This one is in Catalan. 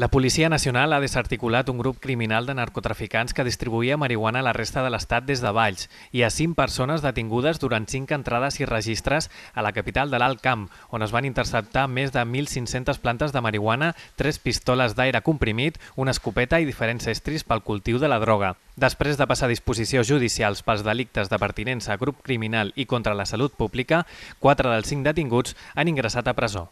La Policia Nacional ha desarticulat un grup criminal de narcotraficants que distribuïa marihuana a la resta de l'Estat des de Valls i a cinc persones detingudes durant cinc entrades i registres a la capital de l'Alt Camp, on es van interceptar més de 1.500 plantes de marihuana, tres pistoles d'aire comprimit, una escopeta i diferents estris pel cultiu de la droga. Després de passar a disposició judicials pels delictes de pertinença a grup criminal i contra la salut pública, quatre dels cinc detinguts han ingressat a presó.